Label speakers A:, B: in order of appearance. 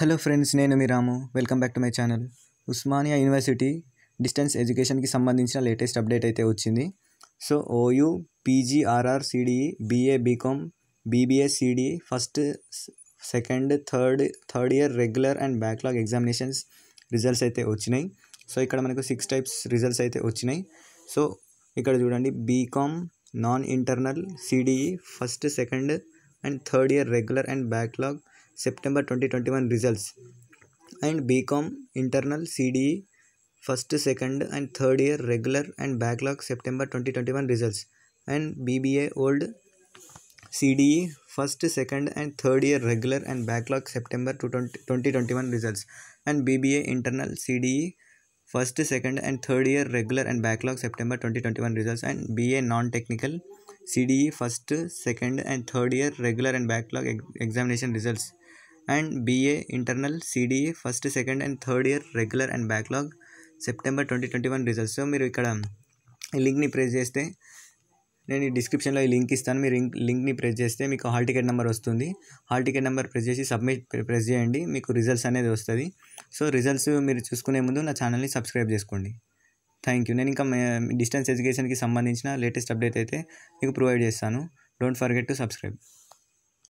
A: Hello friends నేను మీ Ramu welcome back to my channel Osmania university distance ఎడ్యుకేషన్కి సంబంధించిన లేటెస్ట్ అప్డేట్ అయితే వచ్చింది so OU PGRR CDE BA BCom BBS CDE first second third third year regular and backlog examinations results అయితే వచ్చినాయి so ఇక్కడ మనకు సిక్స్ టైప్స్ రిజల్ట్స్ అయితే వచ్చినాయి సో ఇక్కడ చూడండి BCom non internal CDE first second and third year regular and backlog September 2021 results and BCom internal CDE first, second, and third year regular and backlog September 2021 results and BBA old CDE first, second, and third year regular and backlog September 2021 results and BBA internal CDE first, second, and third year regular and backlog September 2021 results and BA non technical CDE first, second, and third year regular and backlog examination results. And BA internal CDE first second and third year regular and backlog September twenty twenty one results so మీరు ఇక్కడ ఈ లింక్ని press చేస్తే నేను ఈ డిస్క్రిప్షన్లో ఈ link ఇస్తాను మీరు లింక్ లింక్ని ప్రెస్ చేస్తే మీకు హాల్ టికెట్ నెంబర్ వస్తుంది హాల్ టికెట్ నెంబర్ ప్రెస్ చేసి సబ్మిట్ ప్రెస్ చేయండి మీకు రిజల్ట్స్ అనేది వస్తుంది సో రిజల్ట్స్ మీరు చూసుకునే ముందు నా ఛానల్ని సబ్స్క్రైబ్ చేసుకోండి థ్యాంక్ యూ నేను ఇంకా డిస్టెన్స్ ఎడ్యుకేషన్కి సంబంధించిన లేటెస్ట్ అప్డేట్ అయితే మీకు ప్రొవైడ్ చేస్తాను డోంట్ ఫర్గెట్ టు సబ్స్క్రైబ్